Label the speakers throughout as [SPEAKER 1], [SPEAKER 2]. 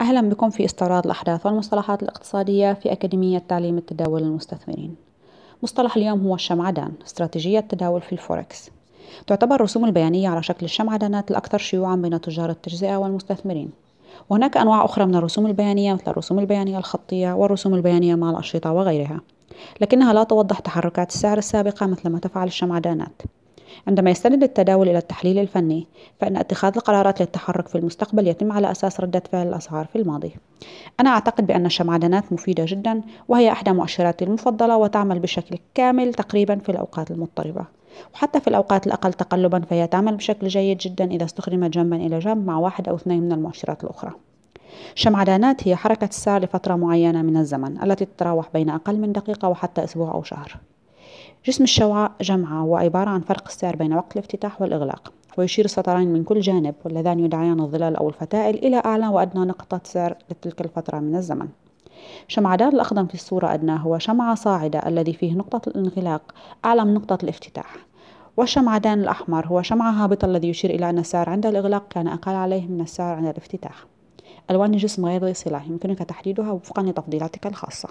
[SPEAKER 1] أهلا بكم في استعراض الأحداث والمصطلحات الاقتصادية في أكاديمية تعليم التداول للمستثمرين مصطلح اليوم هو الشمعدان استراتيجية التداول في الفوركس تعتبر الرسوم البيانية على شكل الشمعدانات الأكثر شيوعا بين تجار التجزئة والمستثمرين وهناك أنواع أخرى من الرسوم البيانية مثل الرسوم البيانية الخطية والرسوم البيانية مع الأشرطة وغيرها لكنها لا توضح تحركات السعر السابقة مثل ما تفعل الشمعدانات عندما يستند التداول إلى التحليل الفني فإن اتخاذ القرارات للتحرك في المستقبل يتم على أساس ردة فعل الأسعار في الماضي أنا أعتقد بأن الشمعدانات مفيدة جدا وهي إحدى مؤشراتي المفضلة وتعمل بشكل كامل تقريبا في الأوقات المضطربة وحتى في الأوقات الأقل تقلبا فهي تعمل بشكل جيد جدا إذا استخدمت جنبا إلى جنب مع واحد أو اثنين من المؤشرات الأخرى شمعدانات هي حركة السعر لفترة معينة من الزمن التي تتراوح بين أقل من دقيقة وحتى أسبوع أو شهر جسم الشعاع جمعة وعبارة عن فرق السعر بين وقت الافتتاح والإغلاق ويشير السطران من كل جانب واللذان يدعيان الظلال أو الفتائل إلى أعلى وأدنى نقطة سعر لتلك الفترة من الزمن شمعدان الأخضم في الصورة أدنى هو شمعة صاعدة الذي فيه نقطة الانغلاق أعلى من نقطة الافتتاح والشمعدان الأحمر هو شمعة هابطة الذي يشير إلى أن السعر عند الإغلاق كان أقل عليه من السعر عند الافتتاح ألوان الجسم غير ذي صلة يمكنك تحديدها وفقا لتفضيلاتك الخاصة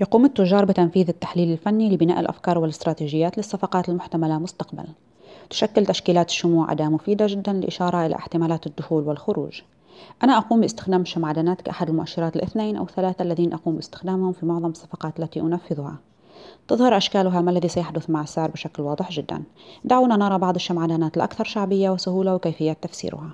[SPEAKER 1] يقوم التجار بتنفيذ التحليل الفني لبناء الأفكار والاستراتيجيات للصفقات المحتملة مستقبلا تشكل تشكيلات الشموع أداة مفيدة جدا للإشارة إلى احتمالات الدخول والخروج أنا أقوم باستخدام الشمعدانات كأحد المؤشرات الاثنين أو ثلاثة الذين أقوم باستخدامهم في معظم الصفقات التي أنفذها تظهر أشكالها ما الذي سيحدث مع السعر بشكل واضح جدا دعونا نرى بعض الشمعدانات الأكثر شعبية وسهولة وكيفية تفسيرها